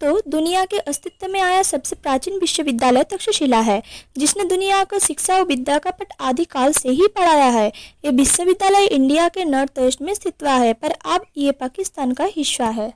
तो दुनिया के अस्तित्व में आया सबसे प्राचीन विश्वविद्यालय तक्षशिला है जिसने दुनिया को शिक्षा और विद्या का पट आदि काल से ही पढ़ाया है ये विश्वविद्यालय इंडिया के नॉर्थ ईस्ट में स्थित हुआ है पर अब ये पाकिस्तान का हिस्सा है